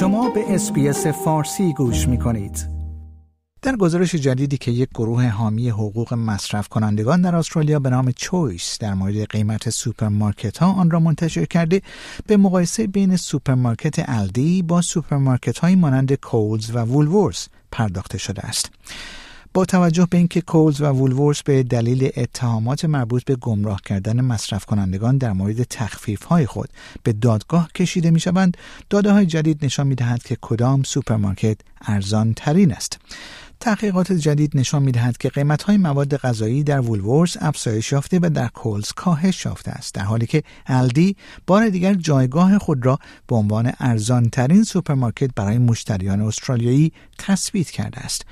شما به اسپیس فارسی گوش می کنید. در گزارش جدیدی که یک گروه حامی حقوق مصرف کنندگان در استرالیا به نام چویس در مورد قیمت سوپرمارکت ها آن را منتشر کرده به مقایسه بین سوپرمارکت الدی با سوپرمارکت های مانند کولز و وولورز پرداخته شده است. با توجه به اینکه کولز و وولورس به دلیل اتهامات مربوط به گمراه کردن مصرف کنندگان در مورد تخفیف های خود به دادگاه کشیده می شوند داده های جدید نشان می دهد که کدام سوپرمارکت ارزان ترین است تحقیقات جدید نشان میدهد که قیمت های مواد غذایی در وولورس افزایش یافته و در کولز کاهش یافته است در حالی که الدی بار دیگر جایگاه خود را به عنوان ارزان ترین سوپرمارکت برای مشتریان استرالیایی تثبیت کرده است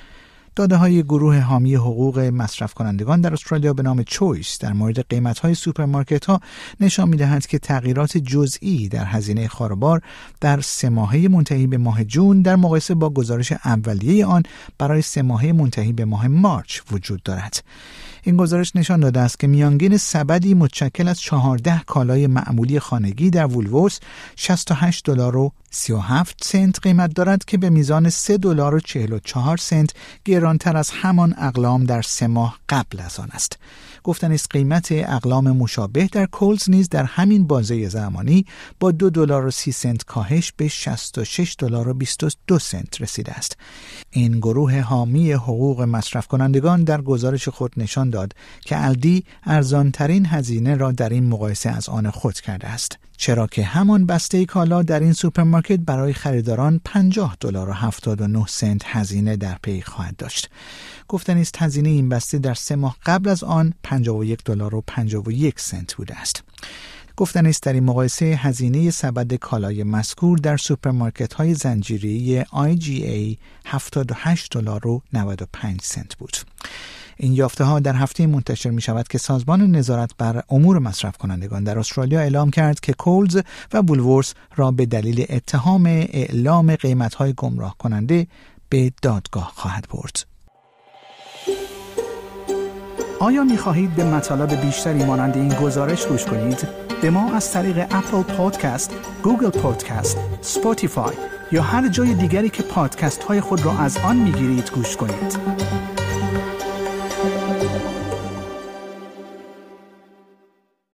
داده های گروه حامی حقوق مصرف کنندگان در استرالیا به نام چویس در مورد قیمت های سوپرمارکت ها نشان می که تغییرات جزئی در هزینه خاربار در سه ماهه منتهی به ماه جون در مقایسه با گزارش اولیه آن برای سه ماهه منتهی به ماه مارچ وجود دارد. این گزارش نشان داده است که میانگین سبدی متشکل از 14 کالای معمولی خانگی در وولورس 68 دلار و 37 سنت قیمت دارد که به میزان 3 دلار و 44 سنت گرانتر از همان اقلام در سه ماه قبل از آن است. گفتن است قیمت اقلام مشابه در کولز نیز در همین بازه زمانی با 2 دلار و 30 سنت کاهش به 66 دلار و 22 سنت رسیده است. این گروه حامی حقوق مصرف کنندگان در گزارش خود نشان داد که الدی ارزانترین هزینه را در این مقایسه از آن خود کرده است. چرا که همان بسته کالا در این سوپرمارکت برای خریداران 50 دلار و 79 سنت هزینه در پی خواهد داشت. گفتنی است هزینه این بسته در سه ماه قبل از آن 51 دلار و 51 سنت بوده است. گفتنی است در این مقایسه هزینه سبد کالای مذکور در سوپرمارکت های زنجیری IGA 78 دلار و 95 سنت بود. این یافته ها در هفته منتشر می شود که سازمان نظارت بر امور مصرف کنندگان در استرالیا اعلام کرد که کولز و بولورس را به دلیل اتهام اعلام قیمت های گمراه کننده به دادگاه خواهد برد. آیا می خواهید به مطالب بیشتری مانند این گزارش گوش کنید؟ به ما از طریق اپل پادکست، گوگل پادکست، سپوتیفای یا هر جای دیگری که پادکست های خود را از آن می گیرید گوش کنید.